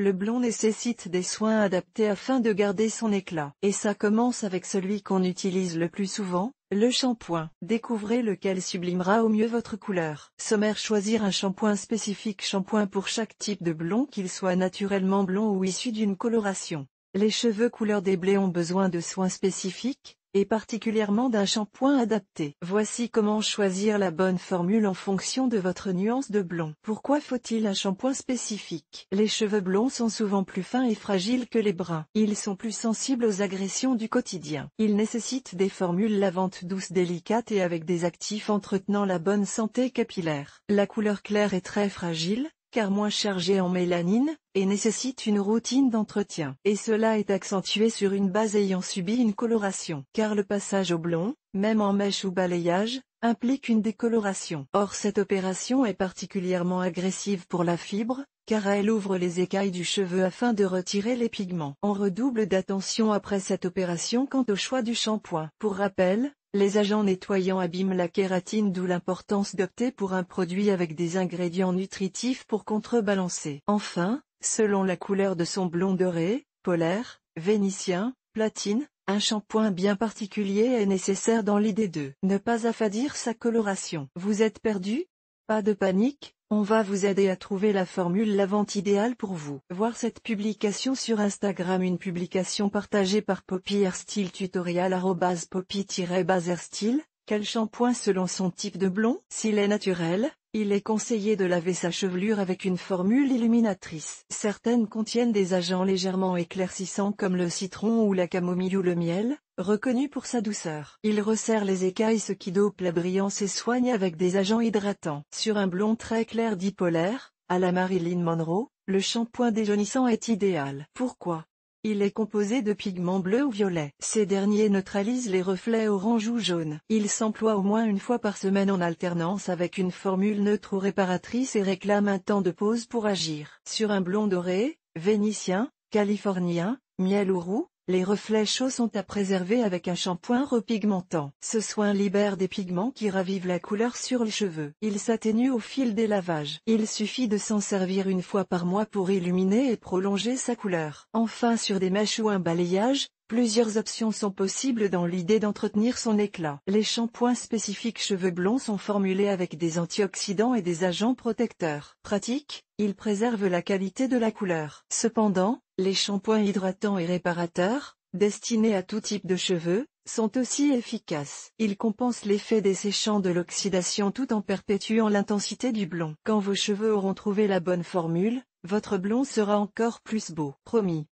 Le blond nécessite des soins adaptés afin de garder son éclat. Et ça commence avec celui qu'on utilise le plus souvent, le shampoing. Découvrez lequel sublimera au mieux votre couleur. Sommaire Choisir un shampoing spécifique Shampoing pour chaque type de blond qu'il soit naturellement blond ou issu d'une coloration. Les cheveux couleur des blés ont besoin de soins spécifiques, et particulièrement d'un shampoing adapté. Voici comment choisir la bonne formule en fonction de votre nuance de blond. Pourquoi faut-il un shampoing spécifique Les cheveux blonds sont souvent plus fins et fragiles que les bruns. Ils sont plus sensibles aux agressions du quotidien. Ils nécessitent des formules lavantes douces délicates et avec des actifs entretenant la bonne santé capillaire. La couleur claire est très fragile, moins chargé en mélanine, et nécessite une routine d'entretien. Et cela est accentué sur une base ayant subi une coloration, car le passage au blond, même en mèche ou balayage, implique une décoloration. Or cette opération est particulièrement agressive pour la fibre, car elle ouvre les écailles du cheveu afin de retirer les pigments. On redouble d'attention après cette opération quant au choix du shampoing. Pour rappel, les agents nettoyants abîment la kératine d'où l'importance d'opter pour un produit avec des ingrédients nutritifs pour contrebalancer. Enfin, selon la couleur de son blond doré, polaire, vénitien, platine, un shampoing bien particulier est nécessaire dans l'idée de ne pas affadir sa coloration. Vous êtes perdu pas de panique, on va vous aider à trouver la formule vente idéale pour vous. Voir cette publication sur Instagram Une publication partagée par Poppy Hairstyle Tutorial poppy-hairstyle, quel shampoing selon son type de blond S'il est naturel, il est conseillé de laver sa chevelure avec une formule illuminatrice. Certaines contiennent des agents légèrement éclaircissants comme le citron ou la camomille ou le miel, reconnu pour sa douceur. Il resserre les écailles ce qui dope la brillance et soigne avec des agents hydratants. Sur un blond très clair dipolaire, à la Marilyn Monroe, le shampoing déjaunissant est idéal. Pourquoi il est composé de pigments bleus ou violets. Ces derniers neutralisent les reflets orange ou jaune. Il s'emploie au moins une fois par semaine en alternance avec une formule neutre ou réparatrice et réclame un temps de pause pour agir. Sur un blond doré, vénitien, californien, miel ou roux, les reflets chauds sont à préserver avec un shampoing repigmentant. Ce soin libère des pigments qui ravivent la couleur sur le cheveu. Il s'atténue au fil des lavages. Il suffit de s'en servir une fois par mois pour illuminer et prolonger sa couleur. Enfin sur des mèches ou un balayage, plusieurs options sont possibles dans l'idée d'entretenir son éclat. Les shampoings spécifiques cheveux blonds sont formulés avec des antioxydants et des agents protecteurs. Pratique, ils préservent la qualité de la couleur. Cependant, les shampoings hydratants et réparateurs, destinés à tout type de cheveux, sont aussi efficaces. Ils compensent l'effet desséchant de l'oxydation tout en perpétuant l'intensité du blond. Quand vos cheveux auront trouvé la bonne formule, votre blond sera encore plus beau. Promis